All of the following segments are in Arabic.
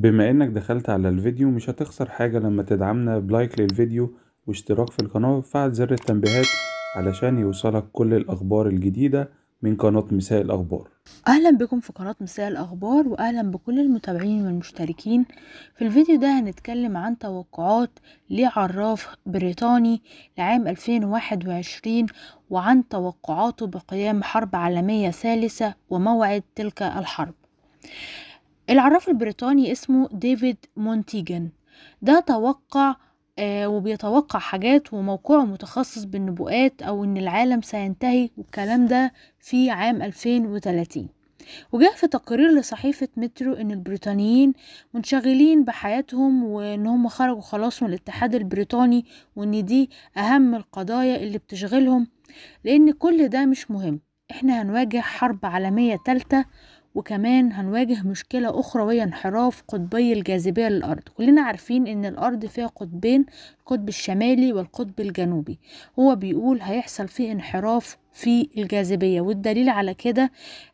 بما انك دخلت على الفيديو مش هتخسر حاجة لما تدعمنا بلايك للفيديو واشتراك في القناة وفعل زر التنبيهات علشان يوصلك كل الأخبار الجديدة من قناة مساء الأخبار أهلا بكم في قناة مساء الأخبار وأهلا بكل المتابعين والمشتركين في الفيديو ده هنتكلم عن توقعات لعراف بريطاني لعام 2021 وعن توقعاته بقيام حرب عالمية ثالثة وموعد تلك الحرب العراف البريطاني اسمه ديفيد مونتيجن ده توقع آه، وبيتوقع حاجات وموقعه متخصص بالنبوءات أو إن العالم سينتهي والكلام ده في عام 2030 وجاء في تقرير لصحيفة مترو إن البريطانيين منشغلين بحياتهم وإن هم خرجوا خلاص من الاتحاد البريطاني وإن دي أهم القضايا اللي بتشغلهم لأن كل ده مش مهم إحنا هنواجه حرب عالمية تالتة وكمان هنواجه مشكلة أخرى وهي انحراف قطبي الجاذبية للأرض كلنا عارفين إن الأرض فيها قطبين القطب الشمالي والقطب الجنوبي هو بيقول هيحصل فيه انحراف في الجاذبية والدليل على كده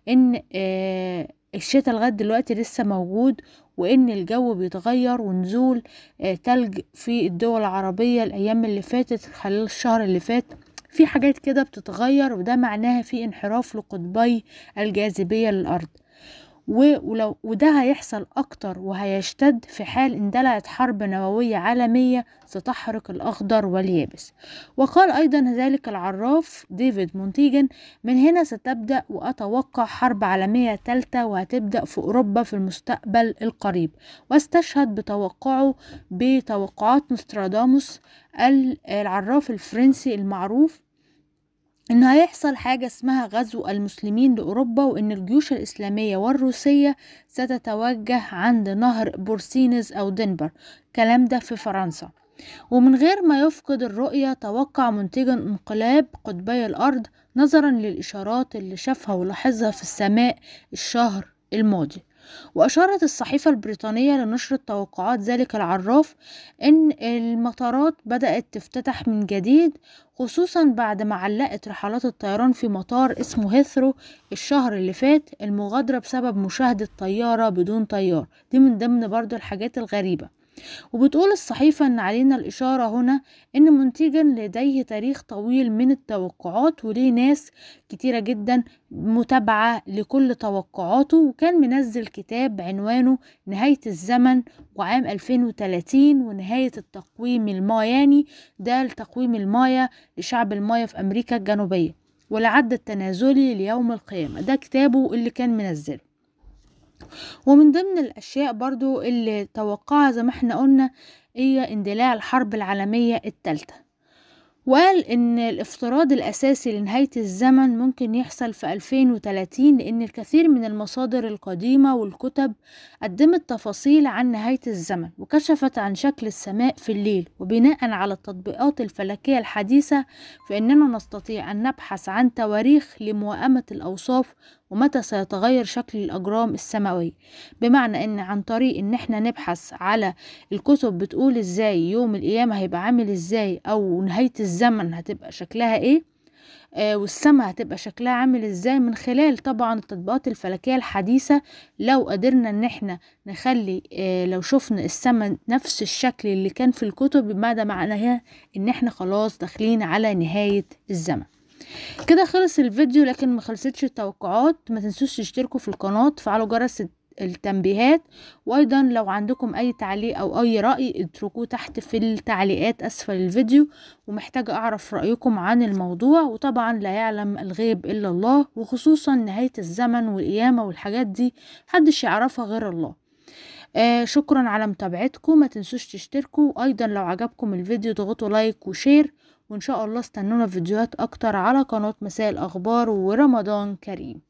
إن آه الشتاء لغاية دلوقتي لسه موجود وإن الجو بيتغير ونزول آه تلج في الدول العربية الأيام اللي فاتت خلال الشهر اللي فات في حاجات كده بتتغير وده معناها في انحراف لقطبي الجاذبية للأرض ولو وده هيحصل أكتر وهيشتد في حال اندلعت حرب نووية عالمية ستحرق الأخضر واليابس وقال أيضا ذلك العراف ديفيد مونتيجن من هنا ستبدأ وأتوقع حرب عالمية ثالثة وهتبدأ في أوروبا في المستقبل القريب واستشهد بتوقعه بتوقعات نوستراداموس العراف الفرنسي المعروف ان هيحصل حاجة اسمها غزو المسلمين لأوروبا وإن الجيوش الإسلامية والروسية ستتوجه عند نهر بورسينز أو دنبر الكلام ده في فرنسا ومن غير ما يفقد الرؤية توقع منتجا انقلاب قطبي الأرض نظرا للإشارات اللي شافها ولاحظها في السماء الشهر الماضي وأشارت الصحيفة البريطانية لنشر توقعات ذلك العراف أن المطارات بدأت تفتتح من جديد خصوصا بعد ما علقت رحلات الطيران في مطار اسمه هيثرو الشهر اللي فات المغادرة بسبب مشاهدة طيارة بدون طيار دي من ضمن برضو الحاجات الغريبة وبتقول الصحيفة أن علينا الإشارة هنا أن منتجا لديه تاريخ طويل من التوقعات وليه ناس كتيرة جدا متابعة لكل توقعاته وكان منزل كتاب عنوانه نهاية الزمن وعام 2030 ونهاية التقويم الماياني ده التقويم المايا لشعب المايا في أمريكا الجنوبية والعد التنازلي ليوم القيامة ده كتابه اللي كان منزله ومن ضمن الأشياء برضو اللي توقعها زي ما احنا قلنا هي اندلاع الحرب العالمية التالتة وقال إن الافتراض الأساسي لنهاية الزمن ممكن يحصل في 2030 لأن الكثير من المصادر القديمة والكتب قدمت تفاصيل عن نهاية الزمن وكشفت عن شكل السماء في الليل وبناء على التطبيقات الفلكية الحديثة فإننا نستطيع أن نبحث عن تواريخ لموائمة الأوصاف ومتى سيتغير شكل الأجرام السماوية بمعنى إن عن طريق إن إحنا نبحث على الكتب بتقول إزاي يوم القيامة هيبقى عامل إزاي أو نهاية الزمن هتبقى شكلها إيه آه والسماء هتبقى شكلها عامل ازاي من خلال طبعا التطبيقات الفلكية الحديثة لو قدرنا ان احنا نخلي آه لو شفنا السماء نفس الشكل اللي كان في الكتب بمعنى معناها ان احنا خلاص داخلين على نهاية الزمن كده خلص الفيديو لكن ما خلصتش التوقعات ما تنسوش تشتركوا في القناة تفعلوا جرس التنبيهات وايضا لو عندكم اي تعليق او اي رأي اتركوه تحت في التعليقات اسفل الفيديو ومحتاجة اعرف رأيكم عن الموضوع وطبعا لا يعلم الغيب الا الله وخصوصا نهاية الزمن والقيامة والحاجات دي محدش يعرفها غير الله آه شكرا على متابعتكم ما تنسوش تشتركوا وايضا لو عجبكم الفيديو ضغطوا لايك وشير وان شاء الله استنونا في فيديوهات اكتر على قناة مساء الاخبار ورمضان كريم